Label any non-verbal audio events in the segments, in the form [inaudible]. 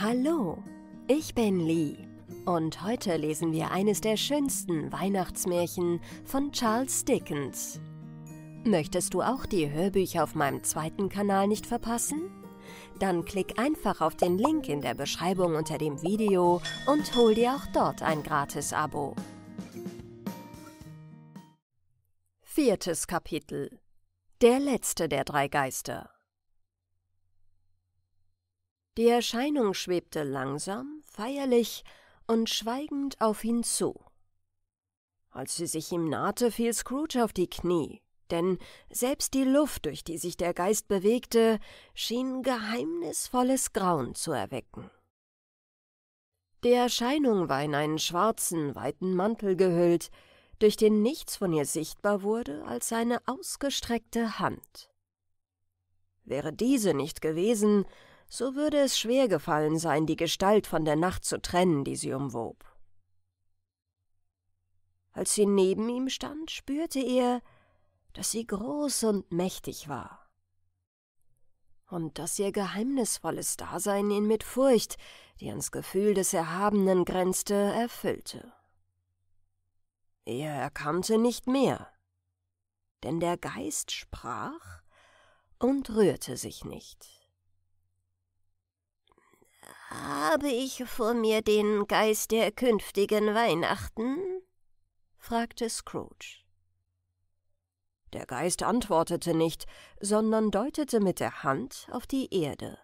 Hallo, ich bin Lee und heute lesen wir eines der schönsten Weihnachtsmärchen von Charles Dickens. Möchtest du auch die Hörbücher auf meinem zweiten Kanal nicht verpassen? Dann klick einfach auf den Link in der Beschreibung unter dem Video und hol dir auch dort ein gratis Abo. Viertes Kapitel Der letzte der drei Geister die Erscheinung schwebte langsam, feierlich und schweigend auf ihn zu. Als sie sich ihm nahte, fiel Scrooge auf die Knie, denn selbst die Luft, durch die sich der Geist bewegte, schien geheimnisvolles Grauen zu erwecken. Die Erscheinung war in einen schwarzen, weiten Mantel gehüllt, durch den nichts von ihr sichtbar wurde als eine ausgestreckte Hand. Wäre diese nicht gewesen, so würde es schwer gefallen sein, die Gestalt von der Nacht zu trennen, die sie umwob. Als sie neben ihm stand, spürte er, dass sie groß und mächtig war und dass ihr geheimnisvolles Dasein ihn mit Furcht, die ans Gefühl des Erhabenen grenzte, erfüllte. Er erkannte nicht mehr, denn der Geist sprach und rührte sich nicht. Habe ich vor mir den Geist der künftigen Weihnachten? fragte Scrooge. Der Geist antwortete nicht, sondern deutete mit der Hand auf die Erde.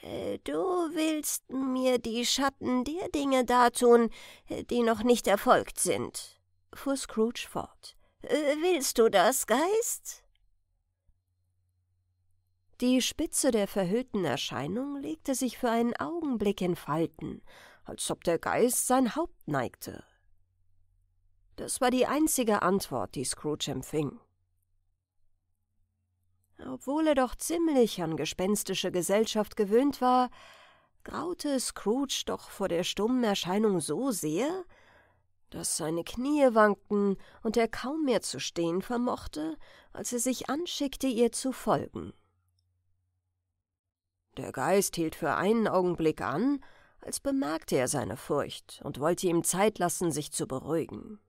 Äh, du willst mir die Schatten der Dinge dartun, äh, die noch nicht erfolgt sind, fuhr Scrooge fort. Äh, willst du das, Geist? Die Spitze der verhüllten Erscheinung legte sich für einen Augenblick in Falten, als ob der Geist sein Haupt neigte. Das war die einzige Antwort, die Scrooge empfing. Obwohl er doch ziemlich an gespenstische Gesellschaft gewöhnt war, graute Scrooge doch vor der stummen Erscheinung so sehr, dass seine Knie wankten und er kaum mehr zu stehen vermochte, als er sich anschickte, ihr zu folgen. Der Geist hielt für einen Augenblick an, als bemerkte er seine Furcht und wollte ihm Zeit lassen, sich zu beruhigen.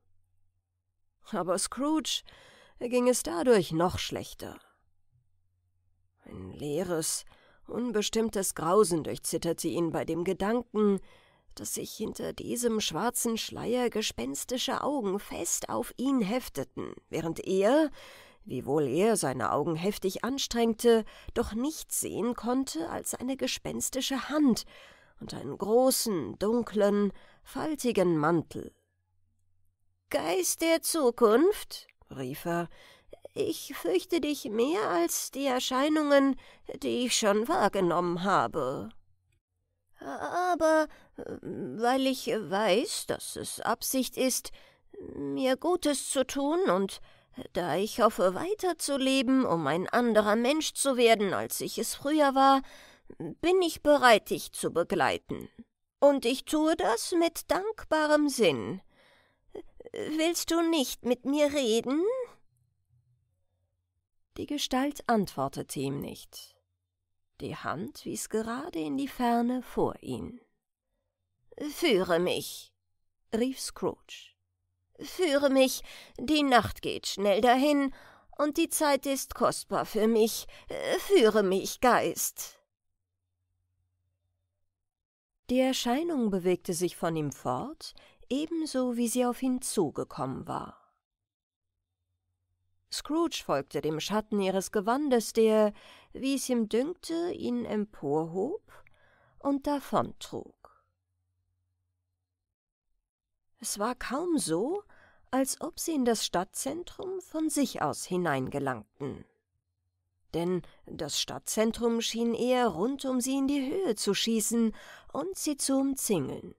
Aber Scrooge ging es dadurch noch schlechter. Ein leeres, unbestimmtes Grausen durchzitterte ihn bei dem Gedanken, dass sich hinter diesem schwarzen Schleier gespenstische Augen fest auf ihn hefteten, während er, wiewohl er seine Augen heftig anstrengte, doch nichts sehen konnte als eine gespenstische Hand und einen großen, dunklen, faltigen Mantel. Geist der Zukunft, rief er, ich fürchte dich mehr als die Erscheinungen, die ich schon wahrgenommen habe. Aber weil ich weiß, dass es Absicht ist, mir Gutes zu tun und da ich hoffe, weiterzuleben, um ein anderer Mensch zu werden, als ich es früher war, bin ich bereit, dich zu begleiten. Und ich tue das mit dankbarem Sinn. Willst du nicht mit mir reden? Die Gestalt antwortete ihm nicht. Die Hand wies gerade in die Ferne vor ihn. Führe mich, rief Scrooge. Führe mich, die Nacht geht schnell dahin, und die Zeit ist kostbar für mich, äh, führe mich, Geist. Die Erscheinung bewegte sich von ihm fort, ebenso wie sie auf ihn zugekommen war. Scrooge folgte dem Schatten ihres Gewandes, der, wie es ihm dünkte, ihn emporhob und davontrug. Es war kaum so, als ob sie in das Stadtzentrum von sich aus hineingelangten. Denn das Stadtzentrum schien eher rund um sie in die Höhe zu schießen und sie zu umzingeln.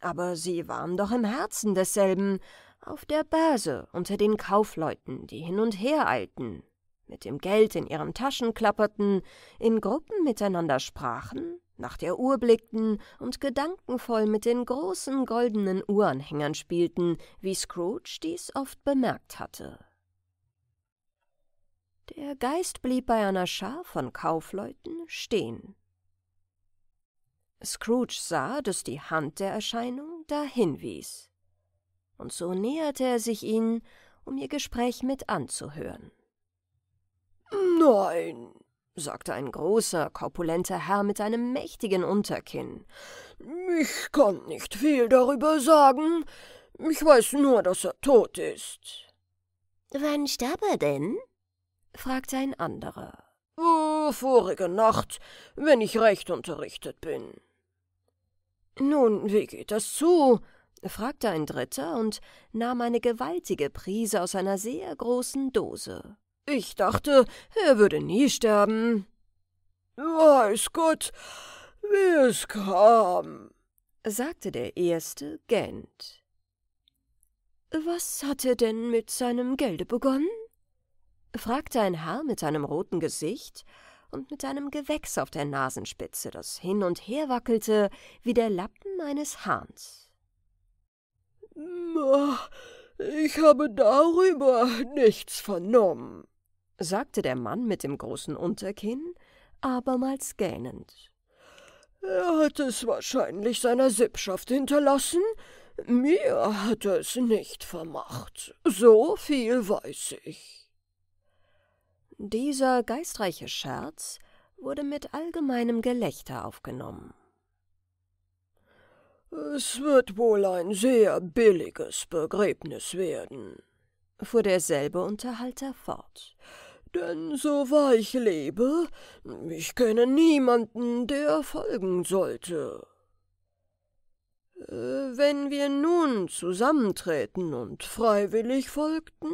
Aber sie waren doch im Herzen desselben, auf der Börse unter den Kaufleuten, die hin und her eilten, mit dem Geld in ihren Taschen klapperten, in Gruppen miteinander sprachen nach der Uhr blickten und gedankenvoll mit den großen goldenen Uhranhängern spielten, wie Scrooge dies oft bemerkt hatte. Der Geist blieb bei einer Schar von Kaufleuten stehen. Scrooge sah, dass die Hand der Erscheinung dahin wies, und so näherte er sich ihnen, um ihr Gespräch mit anzuhören. Nein, sagte ein großer, korpulenter Herr mit einem mächtigen Unterkinn. Ich kann nicht viel darüber sagen. Ich weiß nur, dass er tot ist. Wann starb er denn? fragte ein anderer. Oh, vorige Nacht, wenn ich recht unterrichtet bin. Nun, wie geht das zu? fragte ein Dritter und nahm eine gewaltige Prise aus einer sehr großen Dose. Ich dachte, er würde nie sterben. Weiß Gott, wie es kam, sagte der erste Gent. Was hat er denn mit seinem Gelde begonnen? fragte ein Herr mit einem roten Gesicht und mit einem Gewächs auf der Nasenspitze, das hin und her wackelte wie der Lappen eines Hahns. Ich habe darüber nichts vernommen, sagte der Mann mit dem großen Unterkinn, abermals gähnend. Er hat es wahrscheinlich seiner Sippschaft hinterlassen, mir hat er es nicht vermacht, so viel weiß ich. Dieser geistreiche Scherz wurde mit allgemeinem Gelächter aufgenommen. Es wird wohl ein sehr billiges Begräbnis werden, fuhr derselbe Unterhalter fort. Denn so wahr ich lebe, ich kenne niemanden, der folgen sollte. Äh, wenn wir nun zusammentreten und freiwillig folgten?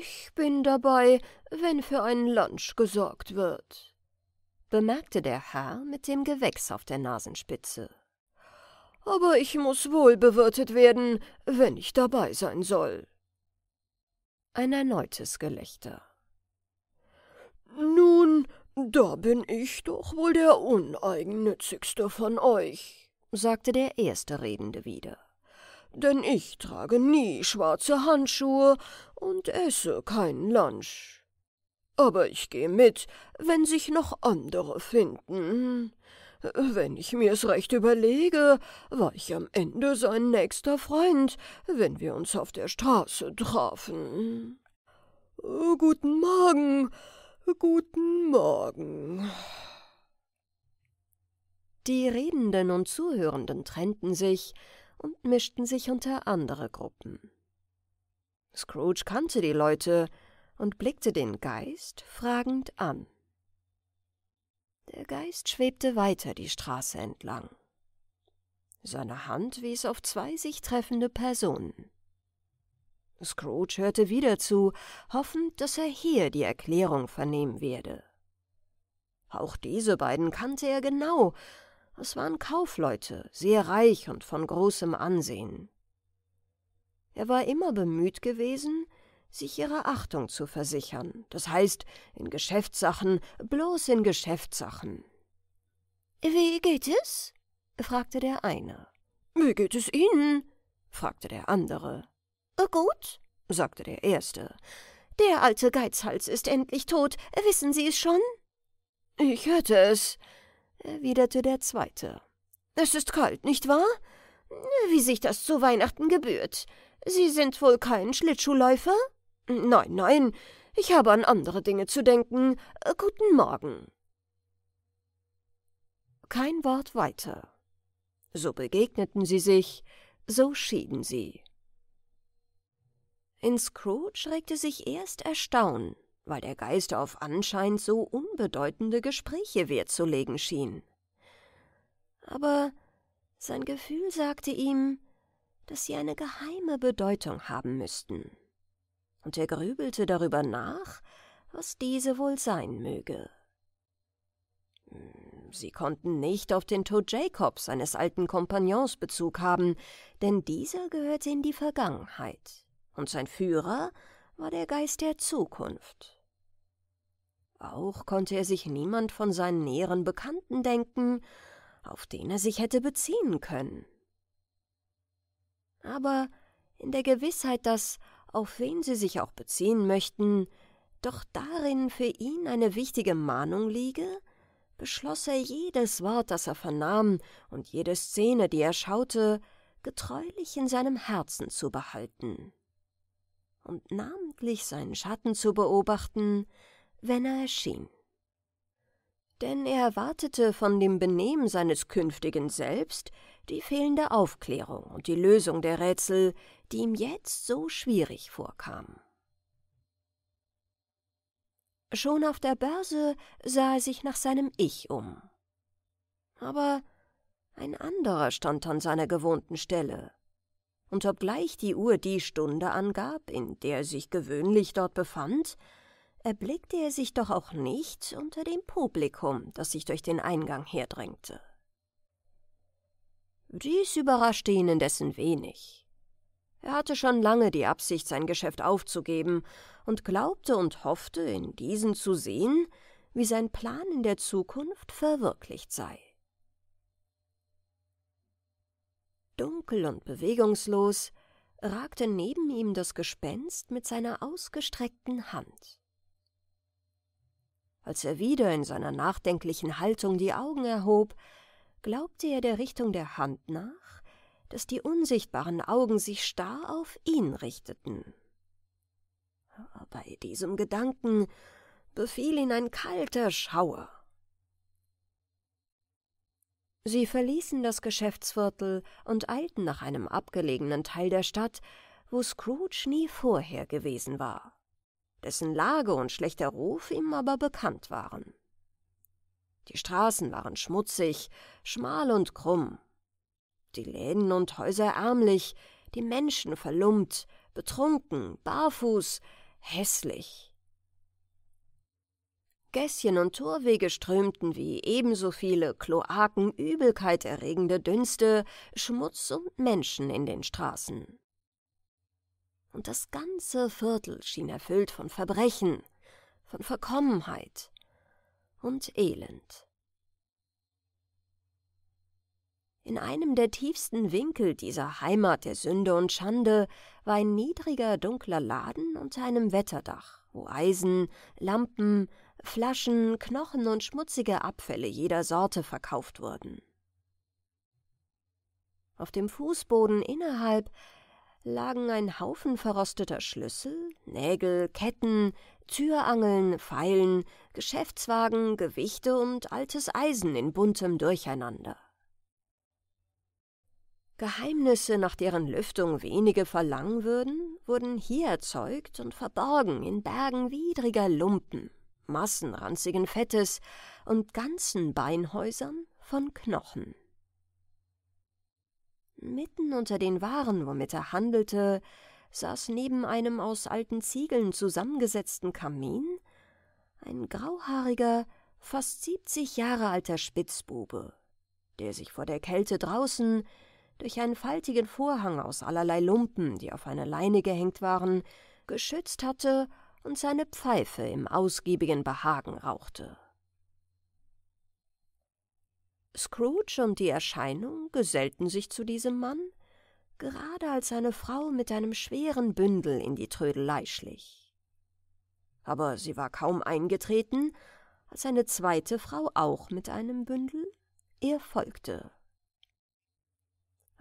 Ich bin dabei, wenn für einen Lunch gesorgt wird, bemerkte der Herr mit dem Gewächs auf der Nasenspitze. Aber ich muss wohl bewirtet werden, wenn ich dabei sein soll. Ein erneutes Gelächter. Nun, da bin ich doch wohl der uneigennützigste von euch, sagte der erste Redende wieder. Denn ich trage nie schwarze Handschuhe und esse keinen Lunch. Aber ich gehe mit, wenn sich noch andere finden. Wenn ich mir's recht überlege, war ich am Ende sein nächster Freund, wenn wir uns auf der Straße trafen. Guten Morgen, guten Morgen. Die Redenden und Zuhörenden trennten sich und mischten sich unter andere Gruppen. Scrooge kannte die Leute und blickte den Geist fragend an. Der Geist schwebte weiter die Straße entlang. Seine Hand wies auf zwei sich treffende Personen. Scrooge hörte wieder zu, hoffend, dass er hier die Erklärung vernehmen werde. Auch diese beiden kannte er genau. Es waren Kaufleute, sehr reich und von großem Ansehen. Er war immer bemüht gewesen, sich ihrer Achtung zu versichern, das heißt in Geschäftssachen, bloß in Geschäftssachen. Wie geht es? fragte der eine. Wie geht es Ihnen? fragte der andere. Äh, gut, sagte der erste. Der alte Geizhals ist endlich tot, wissen Sie es schon? Ich hörte es, erwiderte der zweite. Es ist kalt, nicht wahr? Wie sich das zu Weihnachten gebührt. Sie sind wohl kein Schlittschuhläufer? Nein, nein, ich habe an andere Dinge zu denken. Äh, guten Morgen. Kein Wort weiter. So begegneten sie sich, so schieden sie. In Scrooge regte sich erst Erstaunen, weil der Geist auf anscheinend so unbedeutende Gespräche Wert zu legen schien. Aber sein Gefühl sagte ihm, dass sie eine geheime Bedeutung haben müssten und er grübelte darüber nach, was diese wohl sein möge. Hm, sie konnten nicht auf den Tod Jacobs, seines alten Kompagnons, Bezug haben, denn dieser gehörte in die Vergangenheit, und sein Führer war der Geist der Zukunft. Auch konnte er sich niemand von seinen näheren Bekannten denken, auf den er sich hätte beziehen können. Aber in der Gewissheit, dass auf wen sie sich auch beziehen möchten, doch darin für ihn eine wichtige Mahnung liege, beschloss er jedes Wort, das er vernahm, und jede Szene, die er schaute, getreulich in seinem Herzen zu behalten und namentlich seinen Schatten zu beobachten, wenn er erschien. Denn er erwartete von dem Benehmen seines künftigen Selbst die fehlende Aufklärung und die Lösung der Rätsel, die ihm jetzt so schwierig vorkam. Schon auf der Börse sah er sich nach seinem Ich um. Aber ein anderer stand an seiner gewohnten Stelle. Und obgleich die Uhr die Stunde angab, in der er sich gewöhnlich dort befand, erblickte er sich doch auch nicht unter dem Publikum, das sich durch den Eingang herdrängte. Dies überraschte ihn indessen wenig. Er hatte schon lange die Absicht, sein Geschäft aufzugeben und glaubte und hoffte, in diesen zu sehen, wie sein Plan in der Zukunft verwirklicht sei. Dunkel und bewegungslos ragte neben ihm das Gespenst mit seiner ausgestreckten Hand. Als er wieder in seiner nachdenklichen Haltung die Augen erhob, glaubte er der Richtung der Hand nach dass die unsichtbaren Augen sich starr auf ihn richteten. Bei diesem Gedanken befiel ihn ein kalter Schauer. Sie verließen das Geschäftsviertel und eilten nach einem abgelegenen Teil der Stadt, wo Scrooge nie vorher gewesen war, dessen Lage und schlechter Ruf ihm aber bekannt waren. Die Straßen waren schmutzig, schmal und krumm, die Läden und Häuser ärmlich, die Menschen verlumpt, betrunken, barfuß, hässlich. Gässchen und Torwege strömten wie ebenso viele Kloaken übelkeit erregende Dünste, Schmutz und Menschen in den Straßen. Und das ganze Viertel schien erfüllt von Verbrechen, von Verkommenheit und Elend. In einem der tiefsten Winkel dieser Heimat der Sünde und Schande war ein niedriger, dunkler Laden unter einem Wetterdach, wo Eisen, Lampen, Flaschen, Knochen und schmutzige Abfälle jeder Sorte verkauft wurden. Auf dem Fußboden innerhalb lagen ein Haufen verrosteter Schlüssel, Nägel, Ketten, Türangeln, Pfeilen, Geschäftswagen, Gewichte und altes Eisen in buntem Durcheinander. Geheimnisse, nach deren Lüftung wenige verlangen würden, wurden hier erzeugt und verborgen in Bergen widriger Lumpen, massenranzigen Fettes und ganzen Beinhäusern von Knochen. Mitten unter den Waren, womit er handelte, saß neben einem aus alten Ziegeln zusammengesetzten Kamin ein grauhaariger, fast siebzig Jahre alter Spitzbube, der sich vor der Kälte draußen durch einen faltigen Vorhang aus allerlei Lumpen, die auf eine Leine gehängt waren, geschützt hatte und seine Pfeife im ausgiebigen Behagen rauchte. Scrooge und die Erscheinung gesellten sich zu diesem Mann, gerade als seine Frau mit einem schweren Bündel in die Trödelei schlich. Aber sie war kaum eingetreten, als eine zweite Frau auch mit einem Bündel ihr folgte.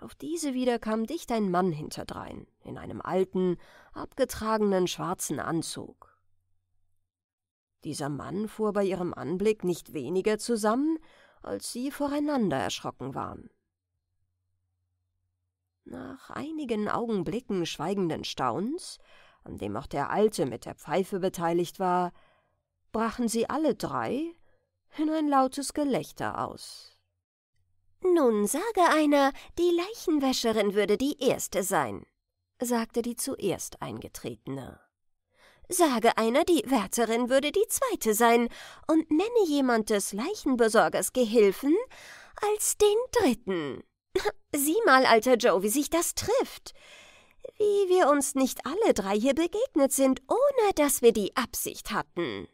Auf diese wieder kam dicht ein Mann hinterdrein, in einem alten, abgetragenen schwarzen Anzug. Dieser Mann fuhr bei ihrem Anblick nicht weniger zusammen, als sie voreinander erschrocken waren. Nach einigen Augenblicken schweigenden Staunens, an dem auch der Alte mit der Pfeife beteiligt war, brachen sie alle drei in ein lautes Gelächter aus. Nun sage einer, die Leichenwäscherin würde die Erste sein, sagte die zuerst Eingetretene. Sage einer, die Wärterin würde die Zweite sein und nenne jemand des Leichenbesorgers Gehilfen als den Dritten. [laughs] Sieh mal, alter Joe, wie sich das trifft. Wie wir uns nicht alle drei hier begegnet sind, ohne dass wir die Absicht hatten.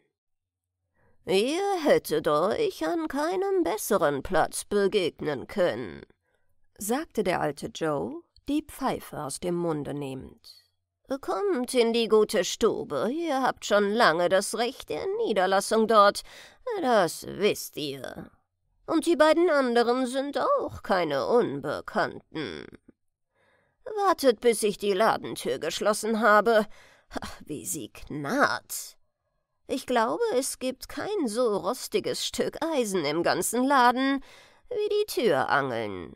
Ihr hättet euch an keinem besseren Platz begegnen können, sagte der alte Joe, die Pfeife aus dem Munde nehmend. Kommt in die gute Stube, ihr habt schon lange das Recht der Niederlassung dort, das wisst ihr. Und die beiden anderen sind auch keine Unbekannten. Wartet, bis ich die Ladentür geschlossen habe, Ach, wie sie knarrt. Ich glaube, es gibt kein so rostiges Stück Eisen im ganzen Laden wie die Türangeln.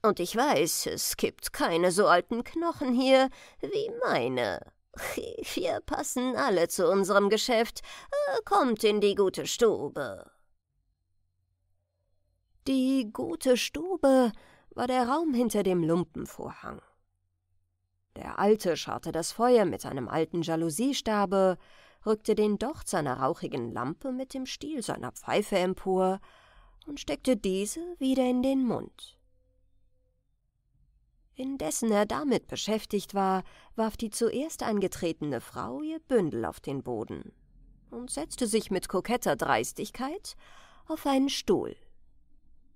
Und ich weiß, es gibt keine so alten Knochen hier wie meine. [laughs] Wir passen alle zu unserem Geschäft. Äh, kommt in die gute Stube. Die gute Stube war der Raum hinter dem Lumpenvorhang. Der Alte scharrte das Feuer mit einem alten Jalousiestabe, rückte den Docht seiner rauchigen Lampe mit dem Stiel seiner Pfeife empor und steckte diese wieder in den Mund. Indessen er damit beschäftigt war, warf die zuerst eingetretene Frau ihr Bündel auf den Boden und setzte sich mit koketter Dreistigkeit auf einen Stuhl.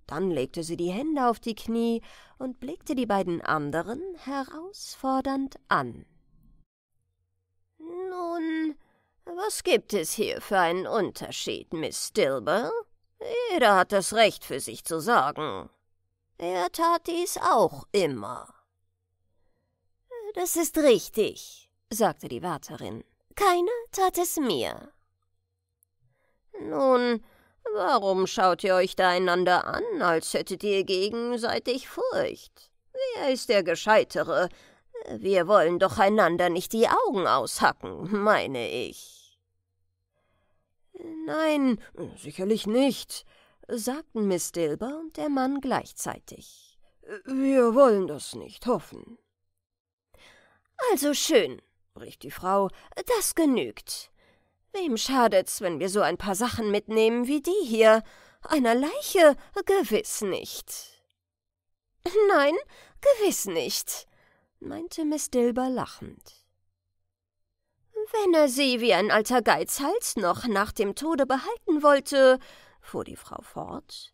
Dann legte sie die Hände auf die Knie und blickte die beiden anderen herausfordernd an. Nun, was gibt es hier für einen Unterschied, Miss Stilber? Jeder hat das Recht, für sich zu sorgen. Er tat dies auch immer. Das ist richtig, sagte die Wärterin. Keiner tat es mir. Nun, warum schaut ihr euch da einander an, als hättet ihr gegenseitig Furcht? Wer ist der Gescheitere, wir wollen doch einander nicht die Augen aushacken, meine ich. Nein, sicherlich nicht, sagten Miss Dilber und der Mann gleichzeitig. Wir wollen das nicht hoffen. Also schön, rief die Frau, das genügt. Wem schadet's, wenn wir so ein paar Sachen mitnehmen wie die hier? Einer Leiche gewiss nicht. Nein, gewiss nicht, meinte Miss Dilber lachend. Wenn er sie wie ein alter Geizhals noch nach dem Tode behalten wollte, fuhr die Frau fort,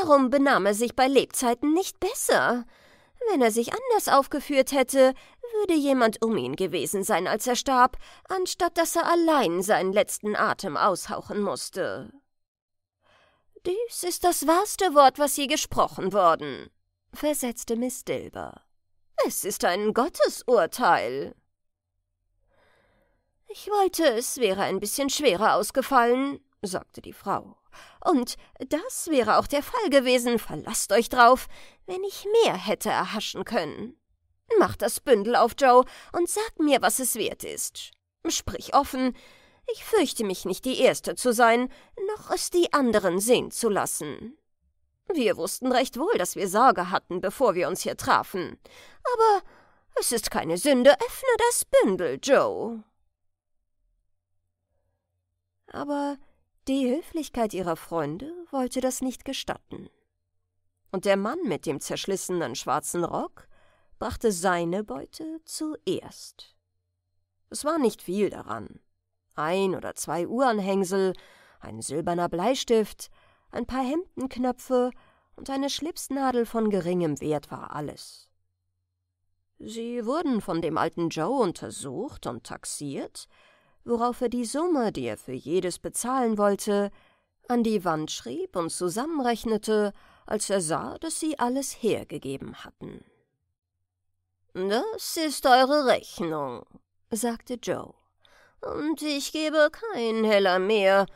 warum benahm er sich bei Lebzeiten nicht besser? Wenn er sich anders aufgeführt hätte, würde jemand um ihn gewesen sein, als er starb, anstatt dass er allein seinen letzten Atem aushauchen musste. Dies ist das wahrste Wort, was je gesprochen worden, versetzte Miss Dilber. Es ist ein Gottesurteil. Ich wollte, es wäre ein bisschen schwerer ausgefallen, sagte die Frau. Und das wäre auch der Fall gewesen, verlasst euch drauf, wenn ich mehr hätte erhaschen können. Mach das Bündel auf, Joe, und sag mir, was es wert ist. Sprich offen, ich fürchte mich nicht die Erste zu sein, noch es die anderen sehen zu lassen. Wir wussten recht wohl, dass wir Sorge hatten, bevor wir uns hier trafen. Aber es ist keine Sünde, öffne das Bündel, Joe. Aber die Höflichkeit ihrer Freunde wollte das nicht gestatten. Und der Mann mit dem zerschlissenen schwarzen Rock brachte seine Beute zuerst. Es war nicht viel daran. Ein oder zwei Uhrenhängsel, ein silberner Bleistift, ein paar Hemdenknöpfe und eine Schlipsnadel von geringem Wert war alles. Sie wurden von dem alten Joe untersucht und taxiert, worauf er die Summe, die er für jedes bezahlen wollte, an die Wand schrieb und zusammenrechnete, als er sah, dass sie alles hergegeben hatten. Das ist eure Rechnung, sagte Joe, und ich gebe keinen Heller mehr,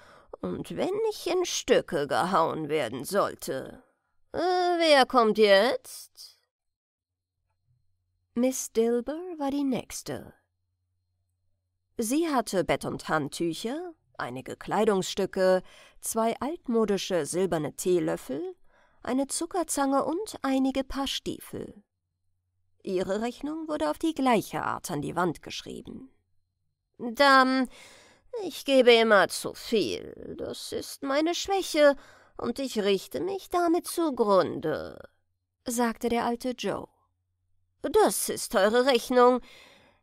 und wenn ich in Stücke gehauen werden sollte. Äh, wer kommt jetzt? Miss Dilber war die Nächste. Sie hatte Bett- und Handtücher, einige Kleidungsstücke, zwei altmodische silberne Teelöffel, eine Zuckerzange und einige Paar Stiefel. Ihre Rechnung wurde auf die gleiche Art an die Wand geschrieben. Dann ich gebe immer zu viel, das ist meine Schwäche, und ich richte mich damit zugrunde, sagte der alte Joe. Das ist eure Rechnung.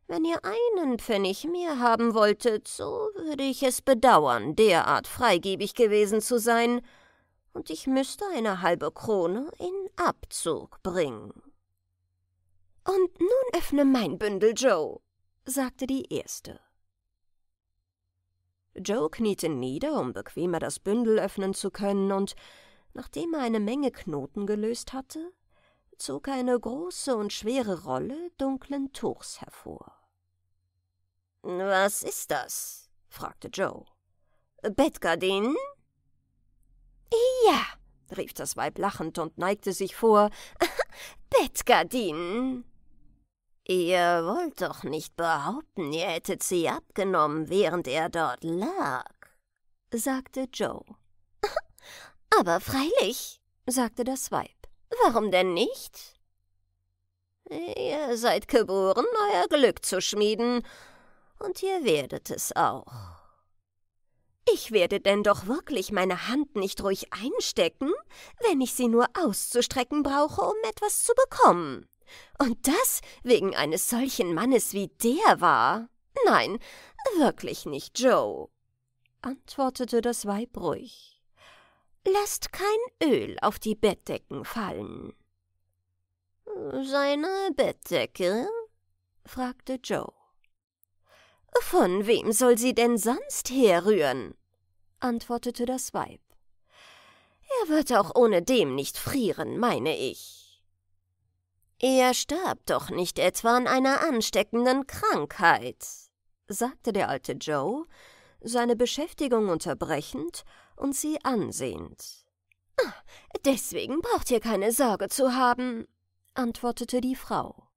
Wenn ihr einen Pfennig mehr haben wolltet, so würde ich es bedauern, derart freigebig gewesen zu sein, und ich müsste eine halbe Krone in Abzug bringen. Und nun öffne mein Bündel, Joe, sagte die erste. Joe kniete nieder, um bequemer das Bündel öffnen zu können, und nachdem er eine Menge Knoten gelöst hatte, zog er eine große und schwere Rolle dunklen Tuchs hervor. Was ist das? fragte Joe. Bettgardinen? Ja, rief das Weib lachend und neigte sich vor. [laughs] Bettgardinen. Ihr wollt doch nicht behaupten, ihr hättet sie abgenommen, während er dort lag, sagte Joe. [laughs] Aber freilich, sagte das Weib. Warum denn nicht? Ihr seid geboren, euer Glück zu schmieden, und ihr werdet es auch. Ich werde denn doch wirklich meine Hand nicht ruhig einstecken, wenn ich sie nur auszustrecken brauche, um etwas zu bekommen, und das wegen eines solchen Mannes wie der war. Nein, wirklich nicht, Joe, antwortete das Weib ruhig. Lasst kein Öl auf die Bettdecken fallen. Seine Bettdecke? fragte Joe. Von wem soll sie denn sonst herrühren? antwortete das Weib. Er wird auch ohnedem nicht frieren, meine ich. Er starb doch nicht etwa an einer ansteckenden Krankheit, sagte der alte Joe, seine Beschäftigung unterbrechend und sie ansehend. Ah, deswegen braucht ihr keine Sorge zu haben, antwortete die Frau.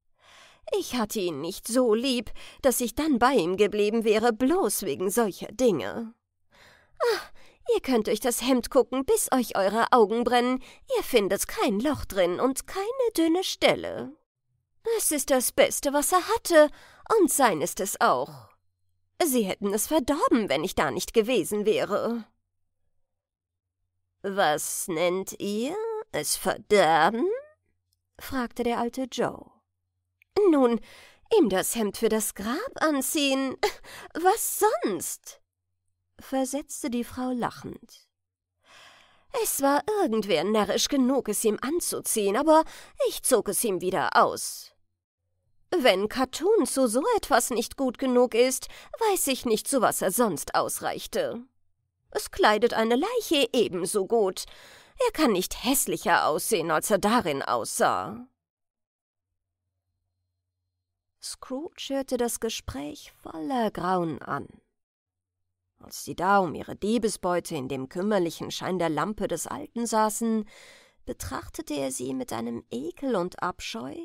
Ich hatte ihn nicht so lieb, dass ich dann bei ihm geblieben wäre, bloß wegen solcher Dinge. Ah, Ihr könnt durch das Hemd gucken, bis euch eure Augen brennen. Ihr findet kein Loch drin und keine dünne Stelle. Es ist das Beste, was er hatte, und sein ist es auch. Sie hätten es verdorben, wenn ich da nicht gewesen wäre. Was nennt ihr es verderben? fragte der alte Joe. Nun, ihm das Hemd für das Grab anziehen. [laughs] Was sonst? versetzte die Frau lachend. Es war irgendwer närrisch genug, es ihm anzuziehen, aber ich zog es ihm wieder aus. Wenn Katun zu so etwas nicht gut genug ist, weiß ich nicht, zu was er sonst ausreichte. Es kleidet eine Leiche ebenso gut. Er kann nicht hässlicher aussehen, als er darin aussah. Scrooge hörte das Gespräch voller Grauen an. Als sie da um ihre Diebesbeute in dem kümmerlichen Schein der Lampe des Alten saßen, betrachtete er sie mit einem Ekel und Abscheu,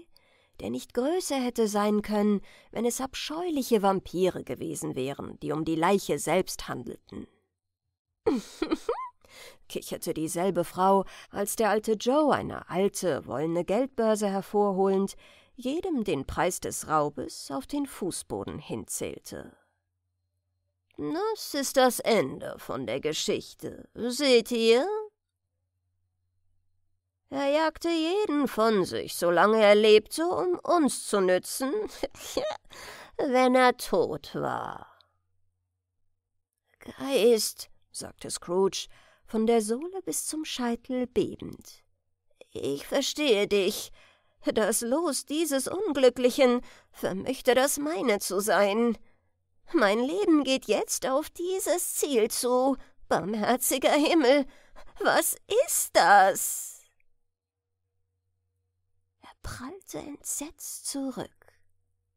der nicht größer hätte sein können, wenn es abscheuliche Vampire gewesen wären, die um die Leiche selbst handelten. [laughs] kicherte dieselbe Frau, als der alte Joe eine alte, wollene Geldbörse hervorholend, jedem den Preis des Raubes auf den Fußboden hinzählte. Das ist das Ende von der Geschichte. Seht ihr? Er jagte jeden von sich, solange er lebte, um uns zu nützen, [laughs] wenn er tot war. Geist, sagte Scrooge, von der Sohle bis zum Scheitel bebend. Ich verstehe dich. Das Los dieses Unglücklichen vermöchte das meine zu sein. Mein Leben geht jetzt auf dieses Ziel zu. Barmherziger Himmel, was ist das? Er prallte entsetzt zurück,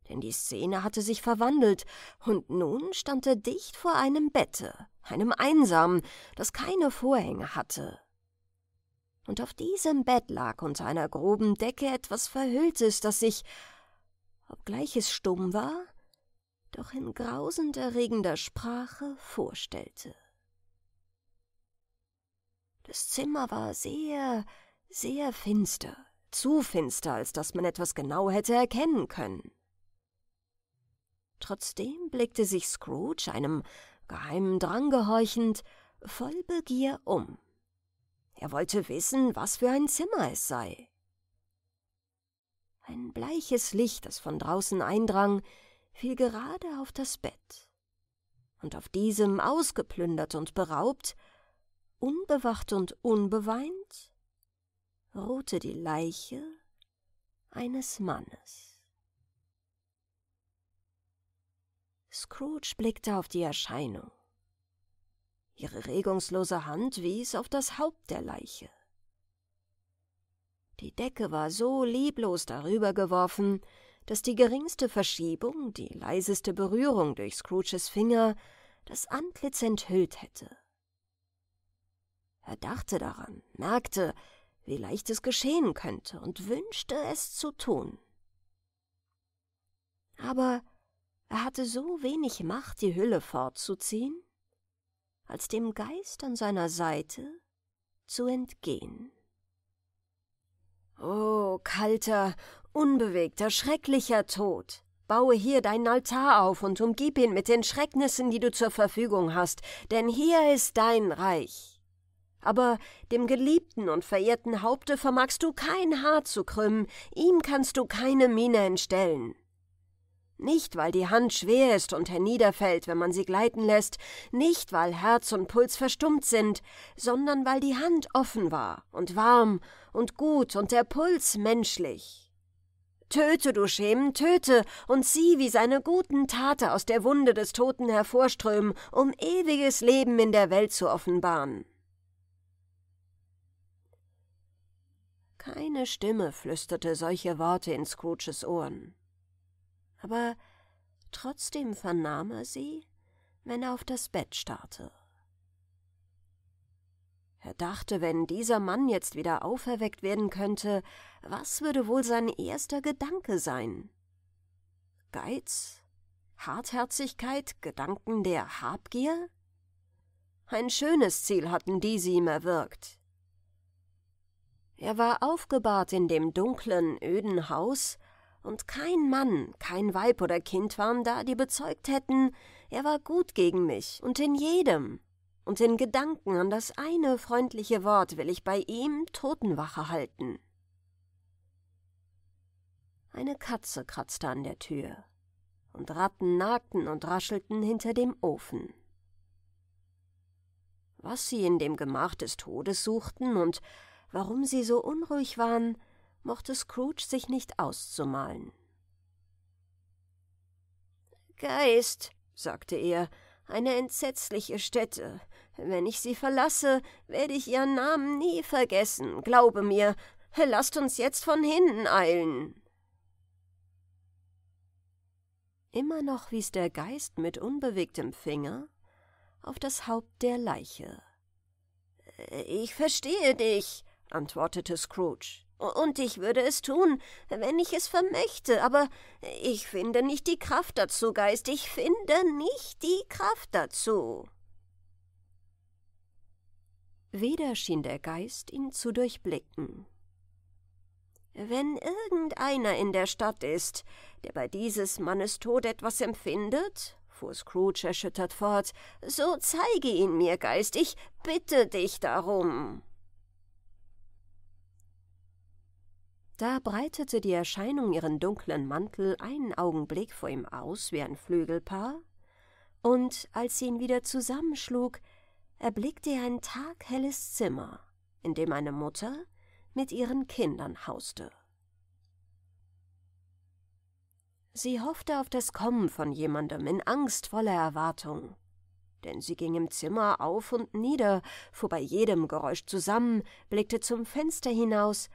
denn die Szene hatte sich verwandelt, und nun stand er dicht vor einem Bette, einem einsamen, das keine Vorhänge hatte. Und auf diesem Bett lag unter einer groben Decke etwas Verhülltes, das sich, obgleich es stumm war, doch in grausenderregender Sprache vorstellte. Das Zimmer war sehr, sehr finster, zu finster, als dass man etwas genau hätte erkennen können. Trotzdem blickte sich Scrooge, einem geheimen Drang gehorchend, voll Begier um. Er wollte wissen, was für ein Zimmer es sei. Ein bleiches Licht, das von draußen eindrang, fiel gerade auf das Bett. Und auf diesem, ausgeplündert und beraubt, unbewacht und unbeweint, ruhte die Leiche eines Mannes. Scrooge blickte auf die Erscheinung. Ihre regungslose Hand wies auf das Haupt der Leiche. Die Decke war so lieblos darüber geworfen, dass die geringste Verschiebung, die leiseste Berührung durch Scrooges Finger das Antlitz enthüllt hätte. Er dachte daran, merkte, wie leicht es geschehen könnte und wünschte, es zu tun. Aber er hatte so wenig Macht, die Hülle fortzuziehen, als dem Geist an seiner Seite zu entgehen. Oh, kalter Unbewegter, schrecklicher Tod. Baue hier deinen Altar auf und umgib ihn mit den Schrecknissen, die du zur Verfügung hast, denn hier ist dein Reich. Aber dem geliebten und verehrten Haupte vermagst du kein Haar zu krümmen, ihm kannst du keine Miene entstellen. Nicht, weil die Hand schwer ist und herniederfällt, wenn man sie gleiten lässt, nicht, weil Herz und Puls verstummt sind, sondern weil die Hand offen war und warm und gut und der Puls menschlich. Töte, du Schemen, töte, und sieh, wie seine guten Taten aus der Wunde des Toten hervorströmen, um ewiges Leben in der Welt zu offenbaren. Keine Stimme flüsterte solche Worte in Scrooges Ohren. Aber trotzdem vernahm er sie, wenn er auf das Bett starrte. Er dachte, wenn dieser Mann jetzt wieder auferweckt werden könnte, was würde wohl sein erster Gedanke sein? Geiz? Hartherzigkeit? Gedanken der Habgier? Ein schönes Ziel hatten diese ihm erwirkt. Er war aufgebahrt in dem dunklen, öden Haus, und kein Mann, kein Weib oder Kind waren da, die bezeugt hätten, er war gut gegen mich und in jedem, und in Gedanken an das eine freundliche Wort will ich bei ihm Totenwache halten. Eine Katze kratzte an der Tür, und Ratten nagten und raschelten hinter dem Ofen. Was sie in dem Gemach des Todes suchten und warum sie so unruhig waren, mochte Scrooge sich nicht auszumalen. Geist, sagte er, eine entsetzliche Stätte. Wenn ich sie verlasse, werde ich ihren Namen nie vergessen, glaube mir. Lasst uns jetzt von hinten eilen. Immer noch wies der Geist mit unbewegtem Finger auf das Haupt der Leiche. Äh, ich verstehe dich, antwortete Scrooge. Und ich würde es tun, wenn ich es vermöchte, aber ich finde nicht die Kraft dazu, Geist, ich finde nicht die Kraft dazu. Weder schien der Geist ihn zu durchblicken. Wenn irgendeiner in der Stadt ist, der bei dieses Mannes Tod etwas empfindet, fuhr Scrooge erschüttert fort, so zeige ihn mir, Geist, ich bitte dich darum. Da breitete die Erscheinung ihren dunklen Mantel einen Augenblick vor ihm aus wie ein Flügelpaar, und als sie ihn wieder zusammenschlug, erblickte er ein taghelles Zimmer, in dem eine Mutter mit ihren Kindern hauste. Sie hoffte auf das Kommen von jemandem in angstvoller Erwartung. Denn sie ging im Zimmer auf und nieder, fuhr bei jedem Geräusch zusammen, blickte zum Fenster hinaus,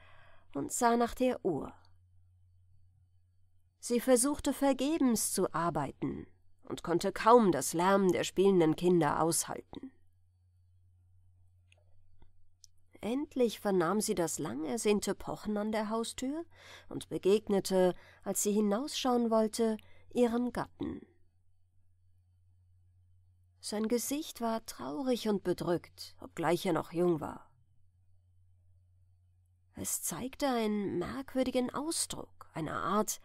und sah nach der Uhr. Sie versuchte vergebens zu arbeiten und konnte kaum das Lärm der spielenden Kinder aushalten. Endlich vernahm sie das lang ersehnte Pochen an der Haustür und begegnete, als sie hinausschauen wollte, ihrem Gatten. Sein Gesicht war traurig und bedrückt, obgleich er noch jung war. Es zeigte einen merkwürdigen Ausdruck, eine Art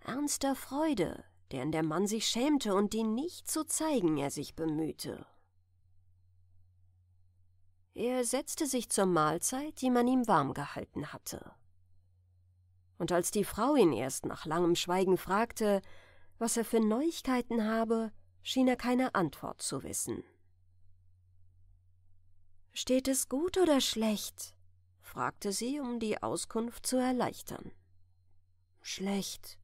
ernster Freude, deren der Mann sich schämte und die nicht zu zeigen er sich bemühte. Er setzte sich zur Mahlzeit, die man ihm warm gehalten hatte. Und als die Frau ihn erst nach langem Schweigen fragte, was er für Neuigkeiten habe, schien er keine Antwort zu wissen. Steht es gut oder schlecht? fragte sie, um die Auskunft zu erleichtern. Schlecht,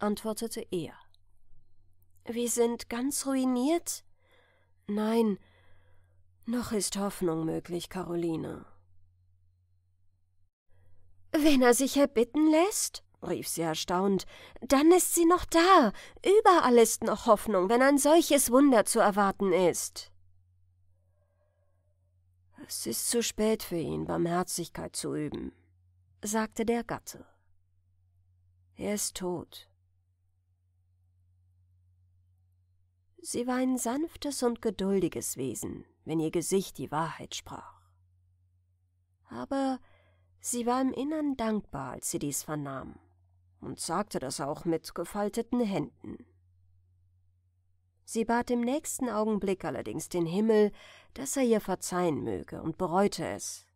antwortete er. Wir sind ganz ruiniert? Nein, noch ist Hoffnung möglich, Caroline. Wenn er sich erbitten lässt, rief sie erstaunt, dann ist sie noch da. Überall ist noch Hoffnung, wenn ein solches Wunder zu erwarten ist. Es ist zu spät für ihn, Barmherzigkeit zu üben, sagte der Gatte. Er ist tot. Sie war ein sanftes und geduldiges Wesen, wenn ihr Gesicht die Wahrheit sprach. Aber sie war im Innern dankbar, als sie dies vernahm, und sagte das auch mit gefalteten Händen. Sie bat im nächsten Augenblick allerdings den Himmel, dass er ihr verzeihen möge und bereute es.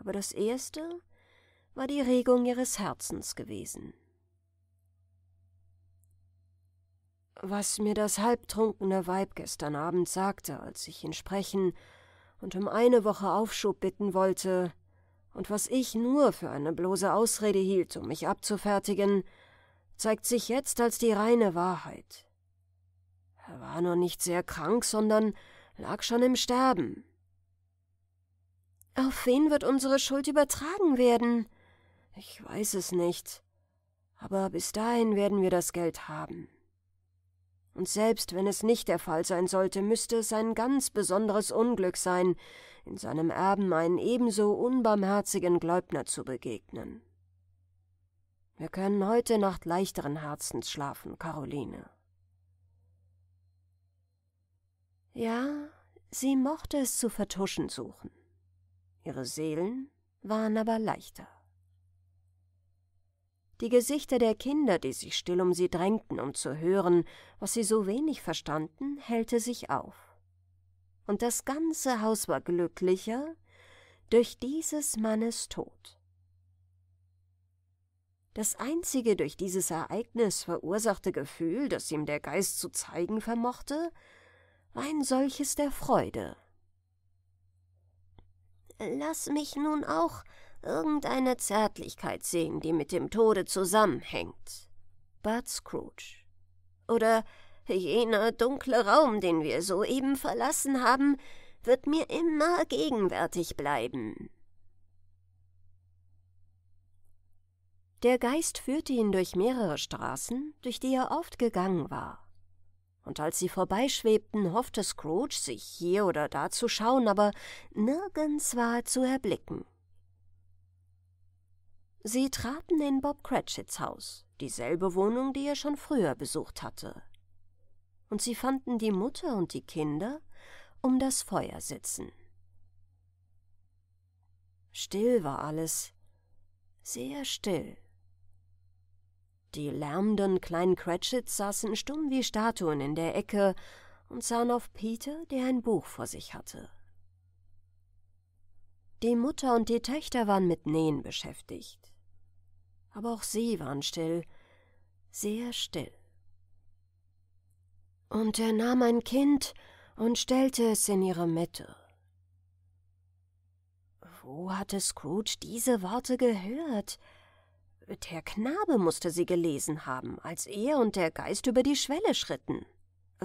Aber das Erste war die Regung ihres Herzens gewesen. Was mir das halbtrunkene Weib gestern Abend sagte, als ich ihn sprechen und um eine Woche Aufschub bitten wollte, und was ich nur für eine bloße Ausrede hielt, um mich abzufertigen, zeigt sich jetzt als die reine Wahrheit. Er war nur nicht sehr krank, sondern lag schon im Sterben. Auf wen wird unsere Schuld übertragen werden? Ich weiß es nicht. Aber bis dahin werden wir das Geld haben. Und selbst wenn es nicht der Fall sein sollte, müsste es ein ganz besonderes Unglück sein, in seinem Erben einen ebenso unbarmherzigen Gläubner zu begegnen. Wir können heute Nacht leichteren Herzens schlafen, Caroline. Ja, sie mochte es zu vertuschen suchen. Ihre Seelen waren aber leichter. Die Gesichter der Kinder, die sich still um sie drängten, um zu hören, was sie so wenig verstanden, hellte sich auf. Und das ganze Haus war glücklicher durch dieses Mannes Tod. Das einzige durch dieses Ereignis verursachte Gefühl, das ihm der Geist zu zeigen vermochte, ein solches der Freude. Lass mich nun auch irgendeine Zärtlichkeit sehen, die mit dem Tode zusammenhängt, bat Scrooge. Oder jener dunkle Raum, den wir soeben verlassen haben, wird mir immer gegenwärtig bleiben. Der Geist führte ihn durch mehrere Straßen, durch die er oft gegangen war und als sie vorbeischwebten, hoffte Scrooge, sich hier oder da zu schauen, aber nirgends war er zu erblicken. Sie traten in Bob Cratchits Haus, dieselbe Wohnung, die er schon früher besucht hatte. Und sie fanden die Mutter und die Kinder um das Feuer sitzen. Still war alles, sehr still. Die lärmenden kleinen Cratchits saßen stumm wie Statuen in der Ecke und sahen auf Peter, der ein Buch vor sich hatte. Die Mutter und die Töchter waren mit Nähen beschäftigt. Aber auch sie waren still, sehr still. Und er nahm ein Kind und stellte es in ihre Mitte. Wo hatte Scrooge diese Worte gehört? Der Knabe musste sie gelesen haben, als er und der Geist über die Schwelle schritten.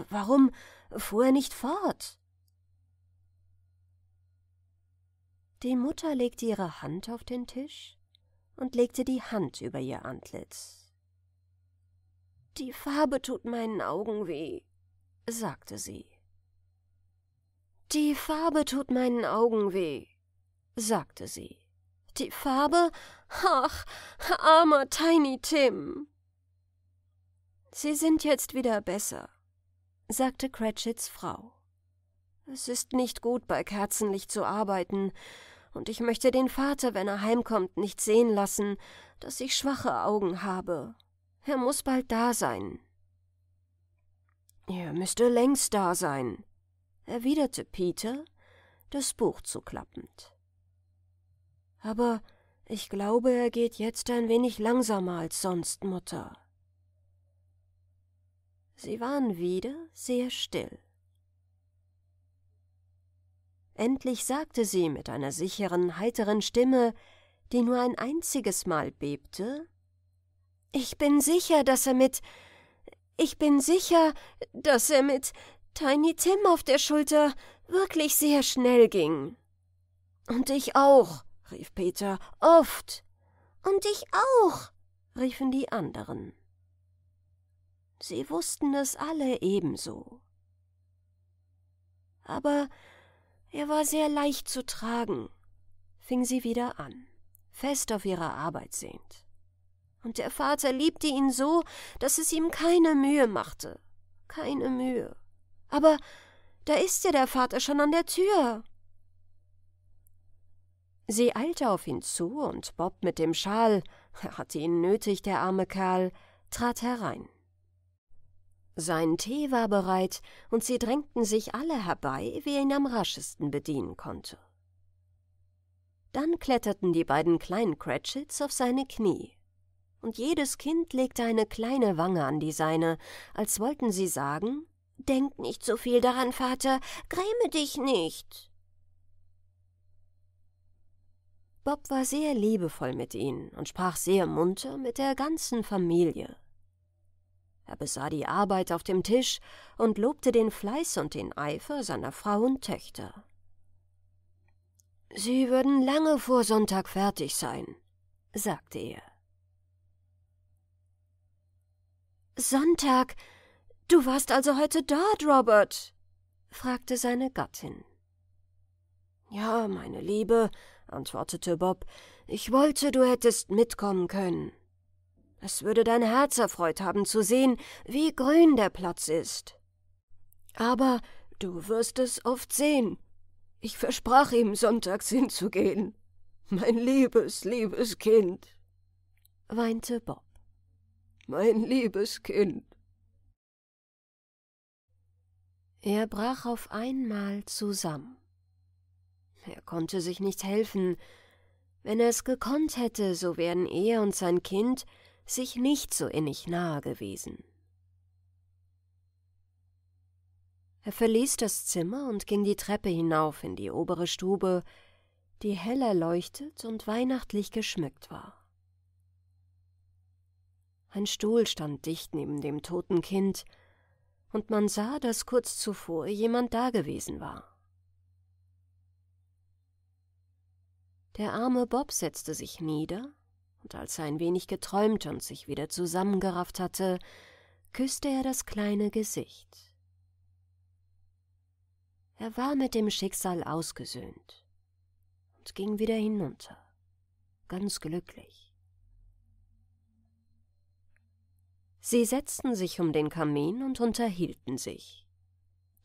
Warum fuhr er nicht fort? Die Mutter legte ihre Hand auf den Tisch und legte die Hand über ihr Antlitz. Die Farbe tut meinen Augen weh, sagte sie. Die Farbe tut meinen Augen weh, sagte sie. Die Farbe? Ach, armer Tiny Tim. Sie sind jetzt wieder besser, sagte Cratchits Frau. Es ist nicht gut, bei Kerzenlicht zu arbeiten, und ich möchte den Vater, wenn er heimkommt, nicht sehen lassen, dass ich schwache Augen habe. Er muss bald da sein. Er müsste längst da sein, erwiderte Peter, das Buch zuklappend. Aber ich glaube, er geht jetzt ein wenig langsamer als sonst, Mutter. Sie waren wieder sehr still. Endlich sagte sie mit einer sicheren, heiteren Stimme, die nur ein einziges Mal bebte Ich bin sicher, dass er mit ich bin sicher, dass er mit Tiny Tim auf der Schulter wirklich sehr schnell ging. Und ich auch rief Peter. Oft. Und ich auch, riefen die anderen. Sie wussten es alle ebenso. Aber er war sehr leicht zu tragen, fing sie wieder an, fest auf ihre Arbeit sehend. Und der Vater liebte ihn so, dass es ihm keine Mühe machte. Keine Mühe. Aber da ist ja der Vater schon an der Tür. Sie eilte auf ihn zu, und Bob mit dem Schal, er hatte ihn nötig, der arme Kerl, trat herein. Sein Tee war bereit, und sie drängten sich alle herbei, wer ihn am raschesten bedienen konnte. Dann kletterten die beiden kleinen Cratchits auf seine Knie, und jedes Kind legte eine kleine Wange an die seine, als wollten sie sagen, Denk nicht so viel daran, Vater, gräme dich nicht. Bob war sehr liebevoll mit ihnen und sprach sehr munter mit der ganzen Familie. Er besah die Arbeit auf dem Tisch und lobte den Fleiß und den Eifer seiner Frau und Töchter. Sie würden lange vor Sonntag fertig sein, sagte er. Sonntag? Du warst also heute dort, Robert? fragte seine Gattin. Ja, meine Liebe, antwortete Bob, ich wollte, du hättest mitkommen können. Es würde dein Herz erfreut haben zu sehen, wie grün der Platz ist. Aber du wirst es oft sehen. Ich versprach ihm, sonntags hinzugehen. Mein liebes, liebes Kind, weinte Bob. Mein liebes Kind. Er brach auf einmal zusammen. Er konnte sich nicht helfen. Wenn er es gekonnt hätte, so wären er und sein Kind sich nicht so innig nahe gewesen. Er verließ das Zimmer und ging die Treppe hinauf in die obere Stube, die hell erleuchtet und weihnachtlich geschmückt war. Ein Stuhl stand dicht neben dem toten Kind, und man sah, dass kurz zuvor jemand dagewesen war. Der arme Bob setzte sich nieder, und als er ein wenig geträumt und sich wieder zusammengerafft hatte, küsste er das kleine Gesicht. Er war mit dem Schicksal ausgesöhnt und ging wieder hinunter, ganz glücklich. Sie setzten sich um den Kamin und unterhielten sich.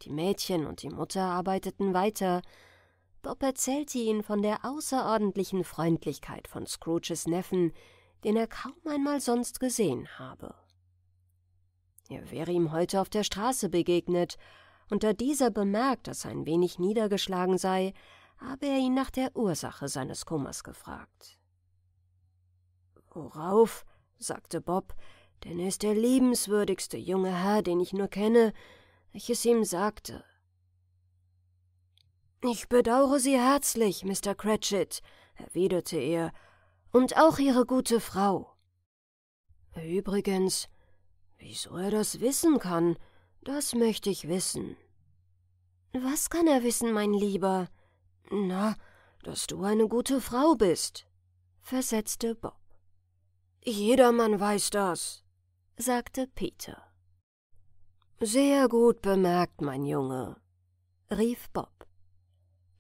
Die Mädchen und die Mutter arbeiteten weiter, Bob erzählte ihnen von der außerordentlichen Freundlichkeit von Scrooges Neffen, den er kaum einmal sonst gesehen habe. Er wäre ihm heute auf der Straße begegnet, und da dieser bemerkt, dass er ein wenig niedergeschlagen sei, habe er ihn nach der Ursache seines Kummers gefragt. Worauf, sagte Bob, denn er ist der liebenswürdigste junge Herr, den ich nur kenne, ich es ihm sagte. Ich bedaure Sie herzlich, Mr. Cratchit, erwiderte er, und auch Ihre gute Frau. Übrigens, wieso er das wissen kann, das möchte ich wissen. Was kann er wissen, mein Lieber? Na, dass du eine gute Frau bist, versetzte Bob. Jedermann weiß das, sagte Peter. Sehr gut bemerkt, mein Junge, rief Bob.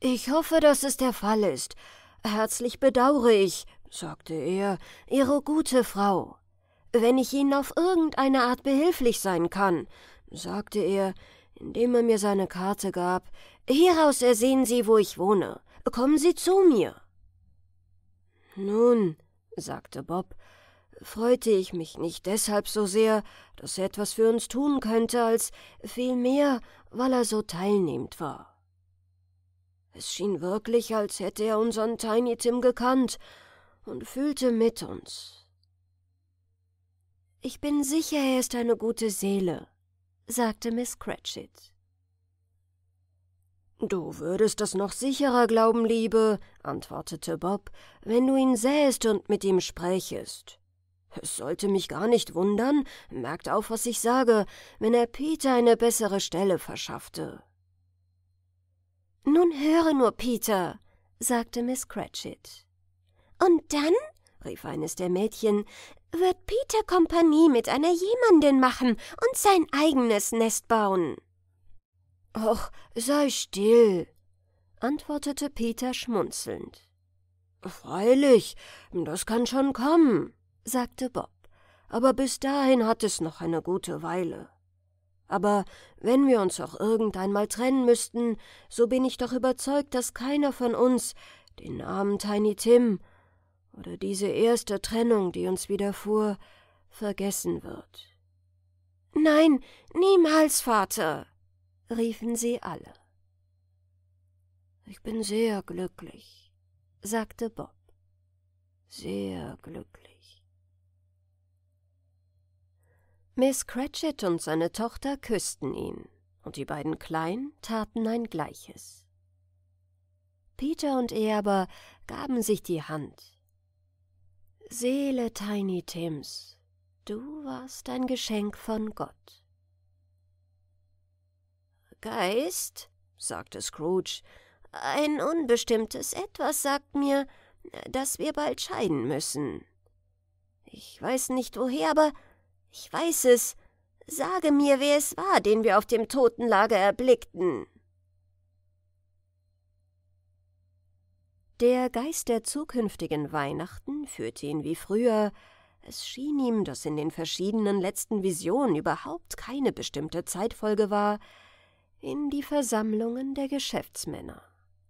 Ich hoffe, dass es der Fall ist. Herzlich bedaure ich, sagte er, Ihre gute Frau. Wenn ich Ihnen auf irgendeine Art behilflich sein kann, sagte er, indem er mir seine Karte gab, hieraus ersehen Sie, wo ich wohne. Kommen Sie zu mir. Nun, sagte Bob, freute ich mich nicht deshalb so sehr, dass er etwas für uns tun könnte, als vielmehr, weil er so teilnehmend war. Es schien wirklich, als hätte er unseren Tiny Tim gekannt und fühlte mit uns. Ich bin sicher, er ist eine gute Seele, sagte Miss Cratchit. Du würdest das noch sicherer glauben, Liebe, antwortete Bob, wenn du ihn sähest und mit ihm sprächest. Es sollte mich gar nicht wundern, merkt auf, was ich sage, wenn er Peter eine bessere Stelle verschaffte. Nun höre nur, Peter, sagte Miss Cratchit. Und dann, rief eines der Mädchen, wird Peter Kompanie mit einer jemandin machen und sein eigenes Nest bauen. Och, sei still, antwortete Peter schmunzelnd. Freilich, das kann schon kommen, sagte Bob, aber bis dahin hat es noch eine gute Weile. Aber wenn wir uns auch irgendeinmal trennen müssten, so bin ich doch überzeugt, dass keiner von uns den armen Tiny Tim oder diese erste Trennung, die uns widerfuhr, vergessen wird. Nein, niemals, Vater, riefen sie alle. Ich bin sehr glücklich, sagte Bob. Sehr glücklich. Miss Cratchit und seine Tochter küssten ihn, und die beiden Kleinen taten ein Gleiches. Peter und er aber gaben sich die Hand. Seele Tiny Tims, du warst ein Geschenk von Gott. Geist, sagte Scrooge, ein unbestimmtes Etwas sagt mir, dass wir bald scheiden müssen. Ich weiß nicht woher, aber ich weiß es. Sage mir, wer es war, den wir auf dem Totenlager erblickten. Der Geist der zukünftigen Weihnachten führte ihn wie früher. Es schien ihm, dass in den verschiedenen letzten Visionen überhaupt keine bestimmte Zeitfolge war, in die Versammlungen der Geschäftsmänner.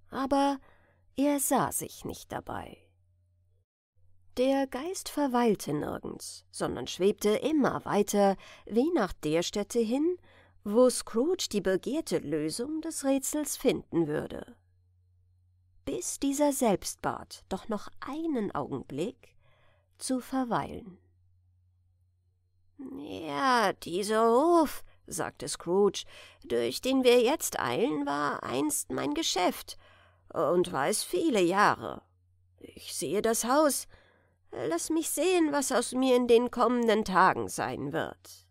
Aber er sah sich nicht dabei. Der Geist verweilte nirgends, sondern schwebte immer weiter, wie nach der Stätte hin, wo Scrooge die begehrte Lösung des Rätsels finden würde. Bis dieser selbst bat, doch noch einen Augenblick zu verweilen. Ja, dieser Hof, sagte Scrooge, durch den wir jetzt eilen, war einst mein Geschäft und war es viele Jahre. Ich sehe das Haus, Lass mich sehen, was aus mir in den kommenden Tagen sein wird.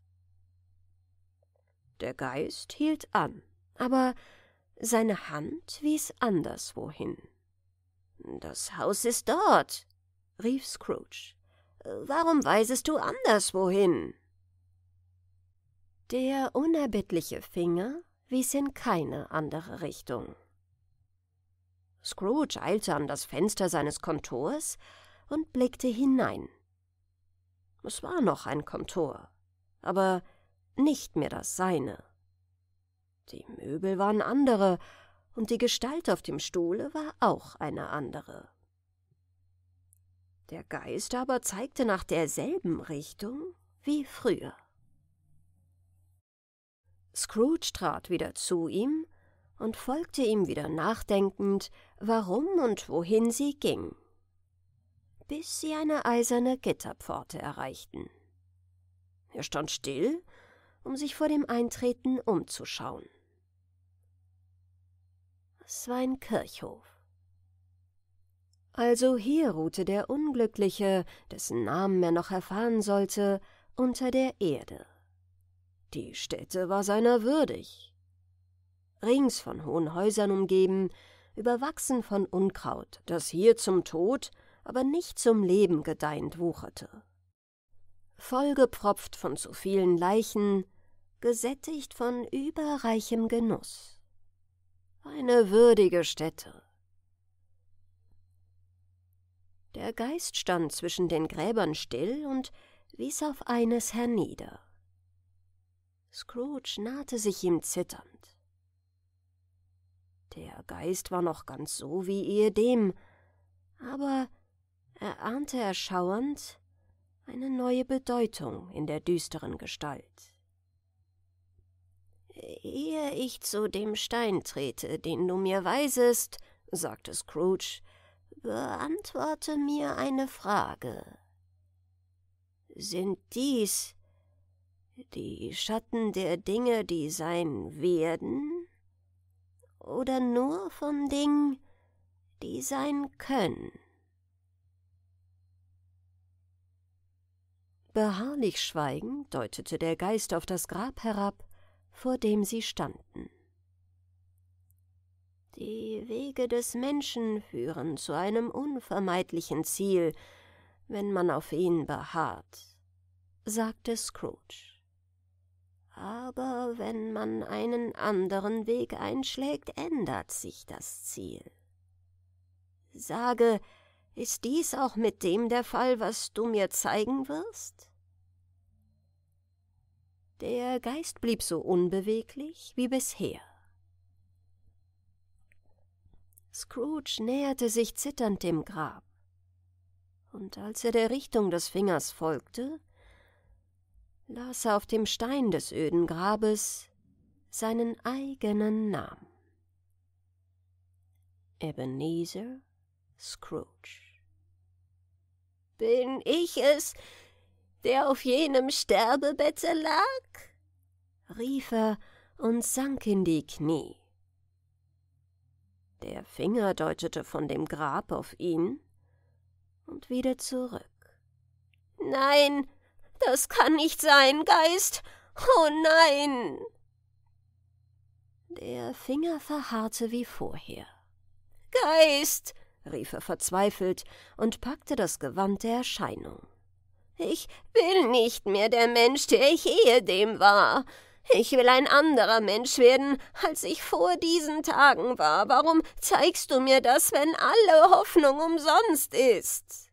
Der Geist hielt an, aber seine Hand wies anderswohin. Das Haus ist dort, rief Scrooge. Warum weisest du anderswohin? Der unerbittliche Finger wies in keine andere Richtung. Scrooge eilte an das Fenster seines Kontors, und blickte hinein. Es war noch ein Kontor, aber nicht mehr das seine. Die Möbel waren andere, und die Gestalt auf dem Stuhle war auch eine andere. Der Geist aber zeigte nach derselben Richtung wie früher. Scrooge trat wieder zu ihm und folgte ihm wieder nachdenkend, warum und wohin sie ging bis sie eine eiserne Gitterpforte erreichten. Er stand still, um sich vor dem Eintreten umzuschauen. Es war ein Kirchhof. Also hier ruhte der Unglückliche, dessen Namen er noch erfahren sollte, unter der Erde. Die Stätte war seiner würdig. Rings von hohen Häusern umgeben, überwachsen von Unkraut, das hier zum Tod aber nicht zum Leben gedeihend wucherte. Vollgepropft von zu vielen Leichen, gesättigt von überreichem Genuss. Eine würdige Stätte. Der Geist stand zwischen den Gräbern still und wies auf eines hernieder. Scrooge nahte sich ihm zitternd. Der Geist war noch ganz so wie ehedem, aber erahnte erschauernd eine neue Bedeutung in der düsteren Gestalt. Ehe ich zu dem Stein trete, den du mir weisest, sagte Scrooge, beantworte mir eine Frage. Sind dies die Schatten der Dinge, die sein werden, oder nur von Dingen, die sein können? Beharrlich schweigend deutete der Geist auf das Grab herab, vor dem sie standen. Die Wege des Menschen führen zu einem unvermeidlichen Ziel, wenn man auf ihn beharrt, sagte Scrooge. Aber wenn man einen anderen Weg einschlägt, ändert sich das Ziel. Sage, ist dies auch mit dem der Fall, was du mir zeigen wirst? Der Geist blieb so unbeweglich wie bisher. Scrooge näherte sich zitternd dem Grab, und als er der Richtung des Fingers folgte, las er auf dem Stein des öden Grabes seinen eigenen Namen. Ebenezer Scrooge. Bin ich es, der auf jenem Sterbebette lag? rief er und sank in die Knie. Der Finger deutete von dem Grab auf ihn und wieder zurück. Nein, das kann nicht sein, Geist. Oh nein. Der Finger verharrte wie vorher. Geist rief er verzweifelt und packte das Gewand der Erscheinung. Ich will nicht mehr der Mensch, der ich ehedem war. Ich will ein anderer Mensch werden, als ich vor diesen Tagen war. Warum zeigst du mir das, wenn alle Hoffnung umsonst ist?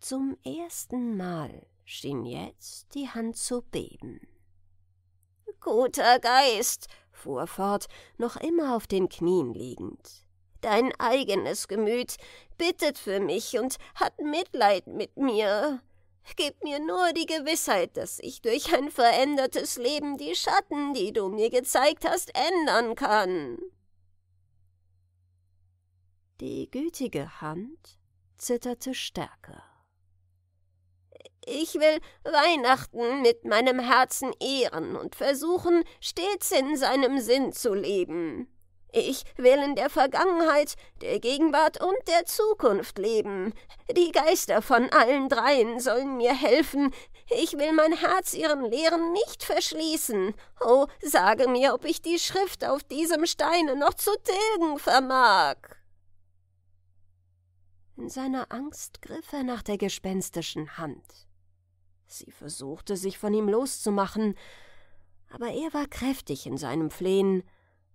Zum ersten Mal schien jetzt die Hand zu beben. Guter Geist, fuhr fort, noch immer auf den Knien liegend. Dein eigenes Gemüt bittet für mich und hat Mitleid mit mir. Gib mir nur die Gewissheit, dass ich durch ein verändertes Leben die Schatten, die du mir gezeigt hast, ändern kann. Die gütige Hand zitterte stärker. Ich will Weihnachten mit meinem Herzen ehren und versuchen, stets in seinem Sinn zu leben. Ich will in der Vergangenheit, der Gegenwart und der Zukunft leben. Die Geister von allen dreien sollen mir helfen. Ich will mein Herz ihren Lehren nicht verschließen. Oh, sage mir, ob ich die Schrift auf diesem Steine noch zu tilgen vermag. In seiner Angst griff er nach der gespenstischen Hand. Sie versuchte, sich von ihm loszumachen, aber er war kräftig in seinem Flehen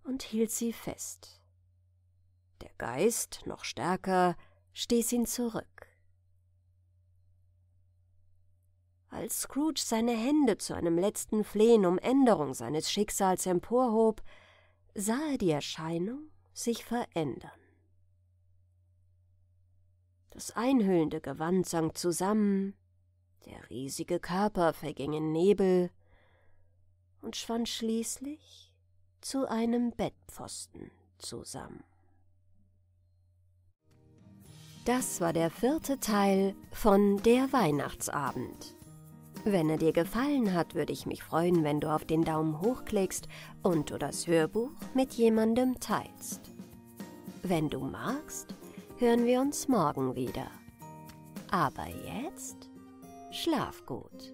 und hielt sie fest. Der Geist, noch stärker, stieß ihn zurück. Als Scrooge seine Hände zu einem letzten Flehen um Änderung seines Schicksals emporhob, sah er die Erscheinung sich verändern. Das einhüllende Gewand sank zusammen, der riesige Körper verging in Nebel und schwand schließlich zu einem Bettpfosten zusammen. Das war der vierte Teil von Der Weihnachtsabend. Wenn er dir gefallen hat, würde ich mich freuen, wenn du auf den Daumen hoch klickst und du das Hörbuch mit jemandem teilst. Wenn du magst, hören wir uns morgen wieder. Aber jetzt Schlaf gut.